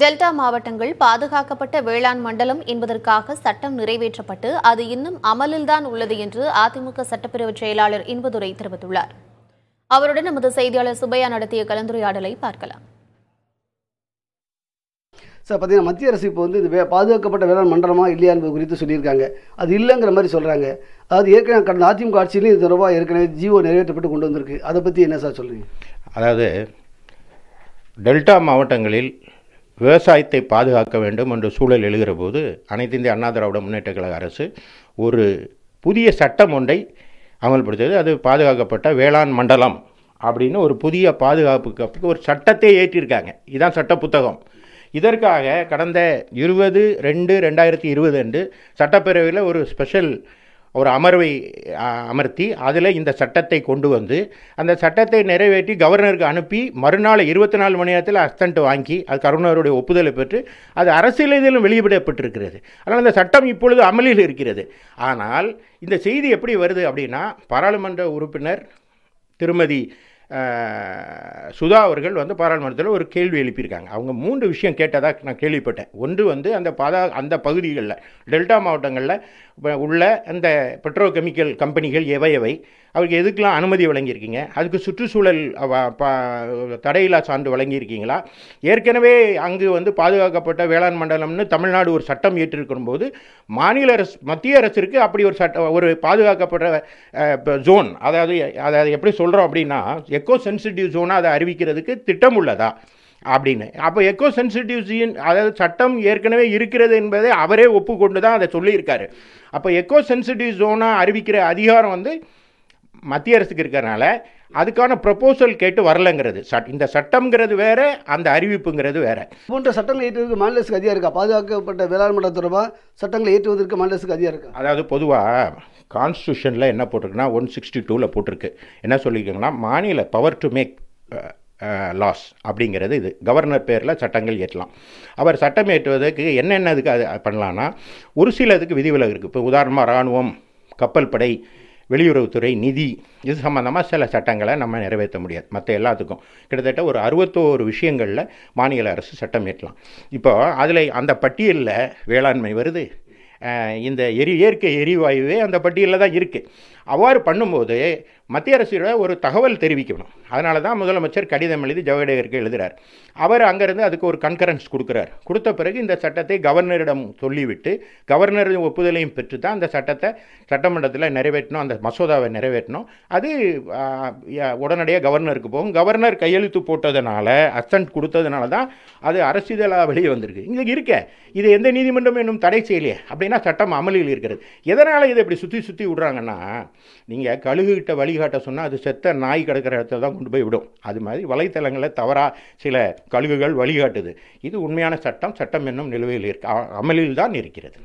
delta மாவட்டங்கள் பாதுகாக்கப்பட்ட வேளாண் மண்டலம் என்பதற்காக சட்டம் நிறைவேற்றப்பட்டு அது இன்னும் அமலில்தான் உள்ளது என்று அதிமுக சட்டப்பேரவை செயலாளர் இன்பதுரை தெரிவித்துள்ளார் அவருடன் நமது செய்தியாளர் சுபையா நடத்திய கலந்துரையாடலை பார்க்கலாம் சார் பார்த்தீங்கன்னா மத்திய அரசு இப்போ வந்து இது பாதுகாக்கப்பட்ட வேளாண் மண்டலமா இல்லையா என்பது குறித்து சொல்லியிருக்காங்க அது இல்லைங்கிற மாதிரி சொல்கிறாங்க அதாவது ஏற்கனவே கடந்த அதிமுக ஆட்சியிலையும் இது தொடர்பாக ஏற்கனவே ஜீவோ நிறைவேற்றப்பட்டு கொண்டு வந்திருக்கு அதை பற்றி என்ன சார் சொல்கிறீங்க அதாவது டெல்டா மாவட்டங்களில் விவசாயத்தை பாதுகாக்க வேண்டும் என்ற சூழல் எழுகிற போது அனைத்து இந்திய அண்ணா திராவிட முன்னேற்ற கழக அரசு ஒரு புதிய சட்டம் ஒன்றை அமல்படுத்தியது அது பாதுகாக்கப்பட்ட வேளாண் மண்டலம் அப்படின்னு ஒரு புதிய பாதுகாப்புக்கு ஒரு சட்டத்தை ஏற்றியிருக்காங்க இதுதான் சட்ட புத்தகம் இதற்காக கடந்த இருபது ரெண்டு ரெண்டாயிரத்தி இருபது அன்று சட்டப்பேரவையில் ஒரு ஸ்பெஷல் ஒரு அமர்வை அமர்த்தி அதில் இந்த சட்டத்தை கொண்டு வந்து அந்த சட்டத்தை நிறைவேற்றி கவர்னருக்கு அனுப்பி மறுநாள் இருபத்தி நாலு மணி நேரத்தில் அஸ்டண்ட் வாங்கி அது கருணருடைய ஒப்புதலை பெற்று அது அரசியல் இதிலும் வெளியிடப்பட்டிருக்கிறது ஆனால் அந்த சட்டம் இப்பொழுது அமலில் இருக்கிறது ஆனால் இந்த செய்தி எப்படி வருது அப்படின்னா பாராளுமன்ற உறுப்பினர் திருமதி சுதா அவர்கள் வந்து பாராளுமன்றத்தில் ஒரு கேள்வி எழுப்பியிருக்காங்க அவங்க மூன்று விஷயம் கேட்டதாக நான் கேள்விப்பட்டேன் ஒன்று வந்து அந்த பதா அந்த பகுதிகளில் டெல்டா மாவட்டங்களில் உள்ள அந்த பெட்ரோ கெமிக்கல் கம்பெனிகள் எவை எவை அவருக்கு எதுக்கெலாம் அனுமதி வழங்கியிருக்கீங்க அதுக்கு சுற்றுச்சூழல் தடையில்லா சான்று வழங்கியிருக்கீங்களா ஏற்கனவே அங்கு வந்து பாதுகாக்கப்பட்ட வேளாண் மண்டலம்னு தமிழ்நாடு ஒரு சட்டம் ஏற்றிருக்கும் போது மாநில அரசு மத்திய அரசிற்கு அப்படி ஒரு சட்ட ஒரு பாதுகாக்கப்பட்ட ஜோன் அதாவது அதாவது எப்படி சொல்கிறோம் அப்படின்னா எக்கோ சென்சிட்டிவ் ஜோனாக அதை அறிவிக்கிறதுக்கு திட்டம் உள்ளதா அப்படின்னு அப்போ எக்கோ சென்சிட்டிவ்ஸின் அதாவது சட்டம் ஏற்கனவே இருக்கிறது என்பதை அவரே ஒப்புக்கொண்டு தான் அதை சொல்லியிருக்காரு அப்போ எக்கோ சென்சிட்டிவ் ஜோனாக அறிவிக்கிற அதிகாரம் வந்து மத்திய அரசுக்கு இருக்கிறனால அதுக்கான ப்ரப்போசல் கேட்டு வரலங்கிறது சட் இந்த சட்டம்ங்கிறது வேற அந்த அறிவிப்புங்கிறது வேற போன்ற சட்டங்கள் ஏற்றுவதற்கு மாநில அரசுக்கு அதிகாரம் இருக்கா பாதுகாக்கப்பட்ட வேளாண் மண்டல தொடர்பாக சட்டங்களை ஏற்றுவதற்கு மாநில அரசுக்கு அதிகாரம் இருக்கா அதாவது பொதுவாக கான்ஸ்டியூஷனில் என்ன போட்டிருக்குன்னா ஒன் சிக்ஸ்டி டூவில் போட்டிருக்கு என்ன சொல்லியிருக்கீங்கன்னா மாநில பவர் டு மேக் லாஸ் அப்படிங்கிறது இது கவர்னர் பேரில் சட்டங்கள் ஏற்றலாம் அவர் சட்டம் ஏற்றுவதற்கு என்னென்னதுக்கு அது பண்ணலான்னா ஒரு சிலதுக்கு இதுக்கு விதிவிலக்கு இருக்குது இப்போ உதாரணமாக இராணுவம் கப்பல் படை வெளியுறவுத்துறை நிதி இது சம்மந்தமாக சில சட்டங்களை நம்ம நிறைவேற்ற முடியாது மற்ற எல்லாத்துக்கும் கிட்டத்தட்ட ஒரு அறுபத்தோரு விஷயங்களில் மாநில அரசு சட்டம் ஏற்றலாம் இப்போ அதில் அந்த பட்டியலில் வேளாண்மை வருது இந்த எரி இயற்கை எரிவாயுவே அந்த பட்டியலில் தான் இருக்குது அவ்வாறு பண்ணும்போது மத்திய அரசோட ஒரு தகவல் தெரிவிக்கணும் அதனால தான் முதலமைச்சர் கடிதம் எழுதி ஜவடேகருக்கு எழுதுகிறார் அவர் அங்கேருந்து அதுக்கு ஒரு கன்கரன்ஸ் கொடுக்குறார் கொடுத்த பிறகு இந்த சட்டத்தை கவர்னரிடம் சொல்லிவிட்டு கவர்னரின் ஒப்புதலையும் பெற்று தான் அந்த சட்டத்தை சட்டமன்றத்தில் நிறைவேற்றணும் அந்த மசோதாவை நிறைவேற்றணும் அது உடனடியாக கவர்னருக்கு போகும் கவர்னர் கையெழுத்து போட்டதுனால அசன்ட் கொடுத்ததுனால தான் அது அரசிதழாக வெளியே வந்திருக்கு இங்கே இருக்க இது எந்த நீதிமன்றம் இன்னும் தடை செய்யலையே அப்படின்னா சட்டம் அமலில் இருக்கிறது எதனால் இதை இப்படி சுற்றி சுற்றி விடுறாங்கன்னா நீங்கள் கழுகுகிட்ட வழி காட்ட சொன்னால் அது செத்த நாய் கிடக்கிற இடத்துல தான் கொண்டு போய் விடும் அது மாதிரி வலைத்தளங்களில் தவறாக சில கழிவுகள் வழிகாட்டுது இது உண்மையான சட்டம் சட்டம் என்னும் நிலுவையில் இருக்குது அமலில் தான் இருக்கிறது